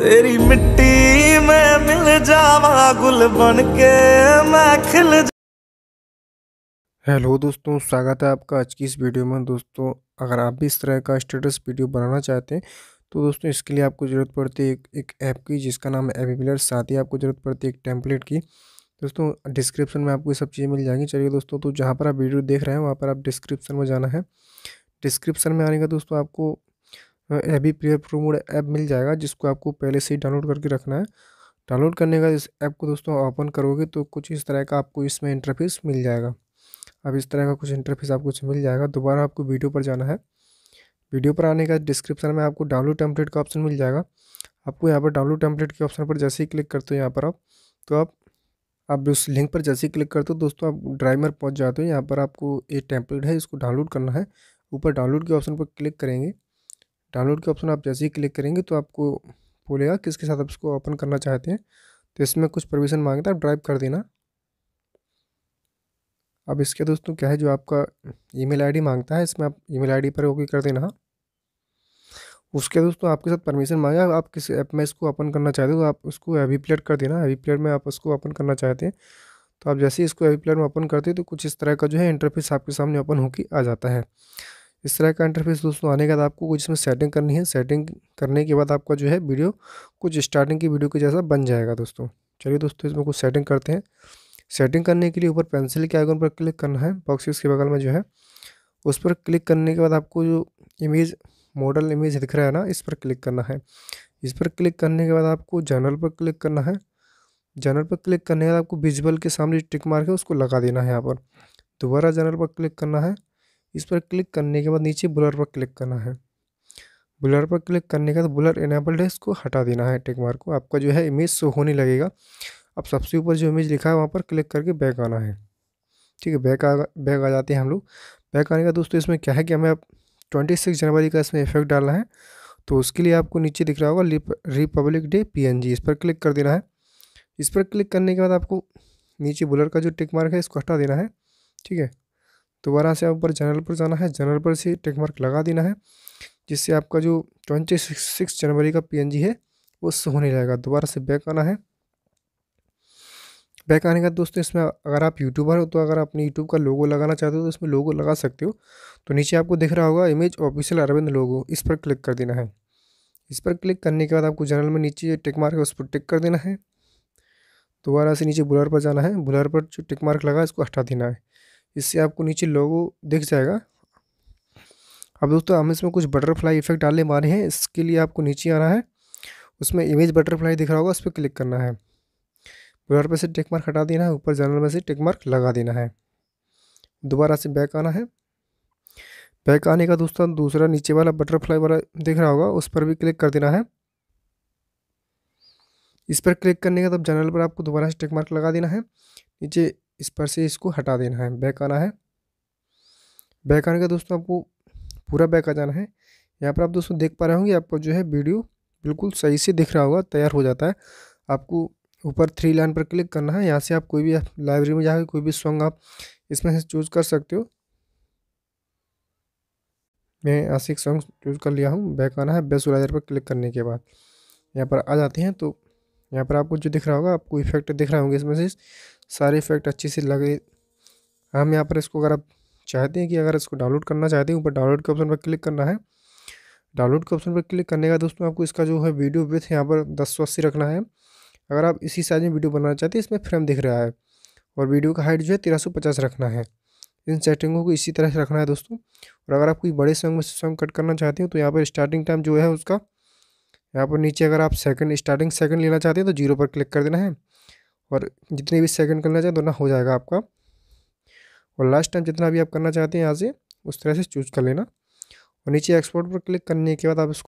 तेरी मिट्टी में मिल जावा गुल बन के मैं खिल हेलो दोस्तों स्वागत है आपका आज की इस वीडियो में दोस्तों अगर आप भी इस तरह का स्टेटस वीडियो बनाना चाहते हैं तो दोस्तों इसके लिए आपको ज़रूरत पड़ती है एक, एक ऐप की जिसका नाम है एपी साथ ही आपको ज़रूरत पड़ती है एक टेम्पलेट की दोस्तों डिस्क्रिप्शन में आपको ये सब चीज़ें मिल जाएंगी चलिए दोस्तों तो जहाँ पर आप वीडियो देख रहे हैं वहाँ पर आप डिस्क्रिप्शन में जाना है डिस्क्रिप्शन में आने का दोस्तों आपको AB player pro mod app मिल जाएगा जिसको आपको पहले से ही डाउनलोड करके रखना है डाउनलोड करने का इस ऐप को दोस्तों ओपन करोगे तो कुछ इस तरह का आपको इसमें इंटरफेस मिल जाएगा अब इस तरह का कुछ इंटरफेस आपको मिल जाएगा दोबारा आपको वीडियो पर जाना है वीडियो पर आने का डिस्क्रिप्शन में आपको डाउनलोड टेम्पलेट का ऑप्शन मिल जाएगा आपको यहाँ पर डाउनलोड टेम्पलेट के ऑप्शन पर जैसे ही क्लिक करते हो यहाँ पर आप तो आप आप उस लिंक पर जैसे ही क्लिक करते हो दोस्तों आप ड्राइवर पहुँच जाते हो यहाँ पर आपको एक टेम्पलेट है इसको डाउनलोड करना है ऊपर डाउनलोड के ऑप्शन पर क्लिक करेंगे डाउनलोड के ऑप्शन आप जैसे ही क्लिक करेंगे तो आपको बोलेगा किसके साथ आप इसको ओपन करना चाहते हैं तो इसमें कुछ परमिशन मांगता है आप ड्राइव कर देना अब इसके दोस्तों क्या है जो आपका ईमेल आईडी मांगता है इसमें आप ईमेल आईडी पर ओके कर देना उसके दोस्तों आपके साथ परमिशन मांगा आप किस ऐप में इसको ओपन करना चाहते हो तो आप उसको हैवी प्लेट कर देना हैवी प्लेट में आप उसको ओपन करना चाहते हैं तो आप जैसे ही इसको हैवी प्लेट में ओपन करते हैं तो कुछ इस तरह का जो है इंटरफेस आपके सामने ओपन होकर आ जाता है इस तरह का इंटरफेस दोस्तों आने के बाद आपको कुछ इसमें सेटिंग करनी है सेटिंग करने के बाद आपका जो है वीडियो कुछ स्टार्टिंग की वीडियो के जैसा बन जाएगा दोस्तों चलिए दोस्तों इसमें कुछ सेटिंग करते हैं सेटिंग करने के लिए ऊपर पेंसिल के आइकन पर क्लिक करना है बॉक्सिस के बगल में जो है उस पर क्लिक करने के बाद आपको जो इमेज मॉडल इमेज दिख रहा है ना इस पर क्लिक करना है इस पर क्लिक करने के बाद आपको जनरल पर क्लिक करना है जर्नल पर क्लिक करने के बाद आपको विजुअल के सामने टिक मार के उसको लगा देना है यहाँ पर दोबारा जनरल पर क्लिक करना है इस पर क्लिक करने के बाद नीचे बुलर पर क्लिक करना है बुलर पर क्लिक करने के बाद बुलर इनेबल्ड है इसको हटा देना है टेक मार्क को आपका जो है इमेज शो होने लगेगा अब सबसे ऊपर जो इमेज लिखा है वहाँ पर क्लिक करके बैक आना है ठीक है बैक आ बैक आ जाते हैं हम लोग बैक आने का दोस्तों इसमें क्या है कि हमें अब ट्वेंटी सिक्स जनवरी का इसमें इफेक्ट डालना है तो उसके लिए आपको नीचे दिख रहा होगा रिपब्लिक डे पीएनजी इस पर क्लिक कर देना है इस पर क्लिक करने के बाद आपको नीचे बुलर का जो टिक मार्क है इसको हटा देना है ठीक है दोबारा से ऊपर जनरल पर जाना है जनरल पर से टेक मार्क लगा देना है जिससे आपका जो ट्वेंटी सिक्स जनवरी का पीएनजी है वो होने जाएगा दोबारा से बैक आना है बैक आने का दोस्तों इसमें अगर आप यूट्यूबर हो तो अगर अपने यूट्यूब का लोगो लगाना चाहते हो तो इसमें लोगो लगा सकते हो तो नीचे आपको दिख रहा होगा इमेज ऑफिशियल अरविंद लोगो इस पर क्लिक कर देना है इस पर क्लिक करने के बाद आपको जनरल में नीचे टिक मार्क है उस पर टिक कर देना है दोबारा से नीचे बुलर पर जाना है बुलर पर जो टिक मार्क लगा इसको हटा देना है इससे आपको नीचे लोगो दिख जाएगा अब दोस्तों हम इसमें कुछ बटरफ्लाई इफेक्ट डालने वाले हैं इसके लिए आपको नीचे आना है उसमें इमेज बटरफ्लाई दिख रहा होगा उस पर क्लिक करना है ब्लर पर से टेक मार्क हटा देना है ऊपर जनरल में से टेक मार्क लगा देना है दोबारा से बैक आना है बैक आने का दोस्तों दूसरा नीचे वाला बटरफ्लाई वाला दिख रहा होगा उस पर भी क्लिक कर देना है इस पर क्लिक करने का तब जनरल पर आपको दोबारा से टेक मार्क लगा देना है नीचे इस पर से इसको हटा देना है बैक आना है बैक आने का दोस्तों आपको पूरा बैक आ जाना है यहाँ पर आप दोस्तों देख पा रहे होंगे आपको जो है वीडियो बिल्कुल सही से दिख रहा होगा तैयार हो जाता है आपको ऊपर थ्री लाइन पर क्लिक करना है यहाँ से आप कोई भी लाइब्रेरी में जाकर कोई भी सॉन्ग आप इसमें से चूज़ कर सकते हो मैं यहाँ से एक सॉन्ग चूज़ कर लिया हूँ बैक आना है बेस पर क्लिक करने के बाद यहाँ पर आ जाते हैं तो यहाँ पर आपको जो दिख रहा होगा आपको इफेक्ट दिख रहा होंगे इसमें से सारे इफेक्ट अच्छे से लगे हम यहाँ पर इसको अगर आप चाहते हैं कि अगर इसको डाउनलोड करना चाहते हैं ऊपर डाउनलोड के ऑप्शन पर क्लिक करना है डाउनलोड के ऑप्शन पर क्लिक करने का दोस्तों आपको इसका जो है वीडियो विथ यहाँ पर दस सौ अस्सी रखना है अगर आप इसी साइज में वीडियो बनाना चाहते हैं इसमें फ्रेम दिख रहा है और वीडियो का हाइट जो है तेरह सौ पचास रखना है इन सेटिंगों को इसी तरह से रखना है दोस्तों और अगर आप कोई बड़े सॉन्ग में सॉन्ग कट करना चाहते हो तो यहाँ पर स्टार्टिंग टाइम जो है उसका यहाँ पर नीचे अगर आप सेकंड स्टार्टिंग सेकंड लेना चाहते हैं तो जीरो पर क्लिक कर देना है और जितने भी सेकंड करना चाहते दोनों हो जाएगा आपका और लास्ट टाइम जितना भी आप करना चाहते हैं यहाँ से उस तरह से चूज कर लेना और नीचे एक्सपोर्ट पर क्लिक करने के बाद आप इसको